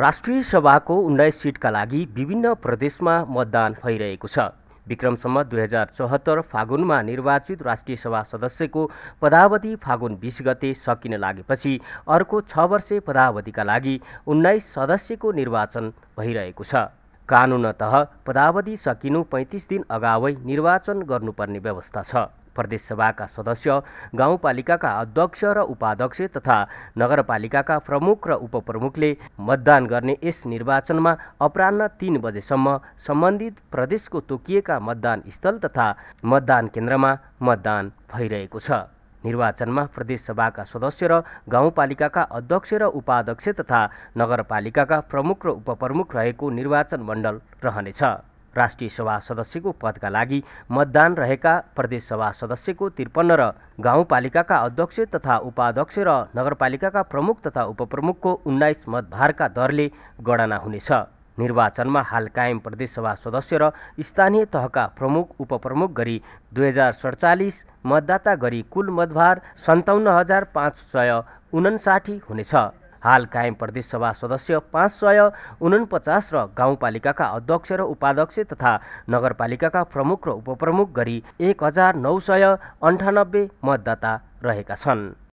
राष्ट्रिय सभाको उन्नाइस सिटका लागि विभिन्न प्रदेशमा मतदान भइरहेको छ विक्रमसम्म दुई हजार चौहत्तर फागुनमा निर्वाचित राष्ट्रिय सभा सदस्यको पदावधि फागुन बिस गते सकिन लागेपछि अर्को छ वर्षे पदावधिका लागि उन्नाइस सदस्यको निर्वाचन भइरहेको छ कानुनत पदावधि सकिनु पैँतिस दिन अगावै निर्वाचन गर्नुपर्ने व्यवस्था छ प्रदेशसभाका सदस्य गाउँपालिकाका अध्यक्ष र उपाध्यक्ष तथा नगरपालिकाका प्रमुख र उपप्रमुखले मतदान गर्ने यस निर्वाचनमा अपरान्न तिन बजेसम्म सम्बन्धित प्रदेशको तोकिएका मतदान स्थल तथा मतदान केन्द्रमा मतदान भइरहेको छ निर्वाचनमा प्रदेशसभाका सदस्य र गाउँपालिकाका अध्यक्ष र उपाध्यक्ष तथा नगरपालिकाका प्रमुख र उपप्रमुख रहेको निर्वाचन मण्डल रहनेछ राष्ट्रिय सभा सदस्यको पदका लागि मतदान रहेका प्रदेशसभा सदस्यको त्रिपन्न र गाउँपालिकाका अध्यक्ष तथा उपाध्यक्ष र नगरपालिकाका प्रमुख तथा उपप्रमुखको उन्नाइस मतभारका दरले गणना हुनेछ निर्वाचनमा हाल कायम प्रदेशसभा सदस्य र स्थानीय तहका प्रमुख उपप्रमुख गरी दुई हजार सडचालिस मतदाता गरी कुल मतभार सन्ताउन्न हजार पाँच सय उनसाठी हुनेछ हाल कायम प्रदेशसभा सदस्य पाँच सय उनपचास र गाउँपालिकाका अध्यक्ष र उपाध्यक्ष तथा नगरपालिकाका प्रमुख र उपप्रमुख गरी एक हजार नौ सय अन्ठानब्बे मतदाता रहेका छन्